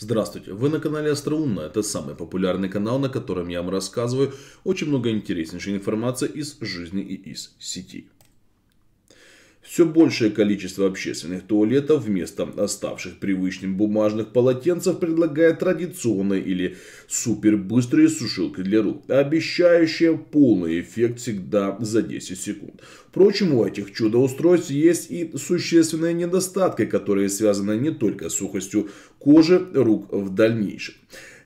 Здравствуйте, вы на канале Остроумно, это самый популярный канал, на котором я вам рассказываю очень много интереснейшей информации из жизни и из сети. Все большее количество общественных туалетов вместо оставших привычным бумажных полотенцев предлагает традиционные или супербыстрые сушилки для рук, обещающие полный эффект всегда за 10 секунд. Впрочем, у этих чудо-устройств есть и существенные недостатки, которые связаны не только с сухостью кожи рук в дальнейшем.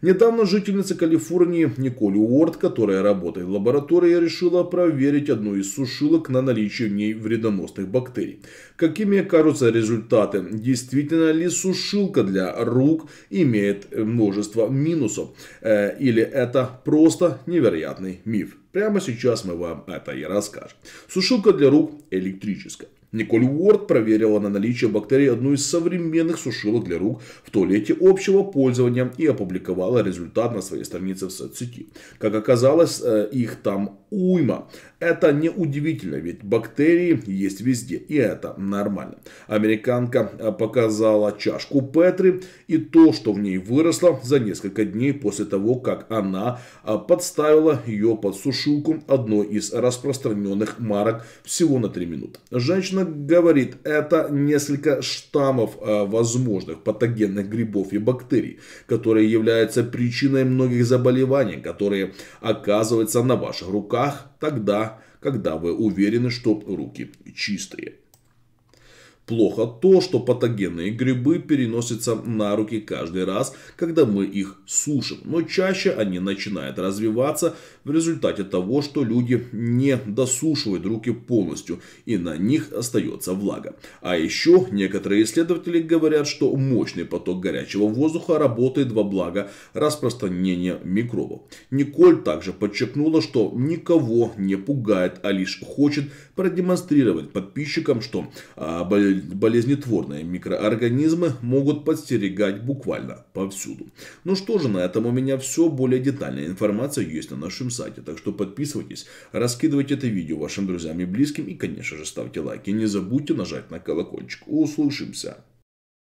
Недавно жительница Калифорнии Николь Уорд, которая работает в лаборатории, решила проверить одну из сушилок на наличие в ней вредоносных бактерий. Какими окажутся результаты? Действительно ли сушилка для рук имеет э, множество минусов? Э, или это просто невероятный миф? Прямо сейчас мы вам это и расскажем. Сушилка для рук электрическая. Николь Уорд проверила на наличие бактерий одну из современных сушилок для рук в туалете общего пользования и опубликовала результат на своей странице в соцсети. Как оказалось, э, их там уйма. Это неудивительно, ведь бактерии есть везде, и это нормально. Американка э, показала чашку Петри и то, что в ней выросло за несколько дней после того, как она э, подставила ее под сушилку одной из распространенных марок всего на 3 минуты. Женщина Признак говорит, это несколько штаммов э, возможных патогенных грибов и бактерий, которые являются причиной многих заболеваний, которые оказываются на ваших руках тогда, когда вы уверены, что руки чистые. Плохо то, что патогенные грибы переносятся на руки каждый раз, когда мы их сушим, но чаще они начинают развиваться в результате того, что люди не досушивают руки полностью и на них остается влага. А еще некоторые исследователи говорят, что мощный поток горячего воздуха работает во благо распространения микробов. Николь также подчеркнула, что никого не пугает, а лишь хочет продемонстрировать подписчикам, что а, болезнь болезнетворные микроорганизмы могут подстерегать буквально повсюду. Ну что же, на этом у меня все. Более детальная информация есть на нашем сайте. Так что подписывайтесь, раскидывайте это видео вашим друзьям и близким. И, конечно же, ставьте лайки. Не забудьте нажать на колокольчик. Услышимся!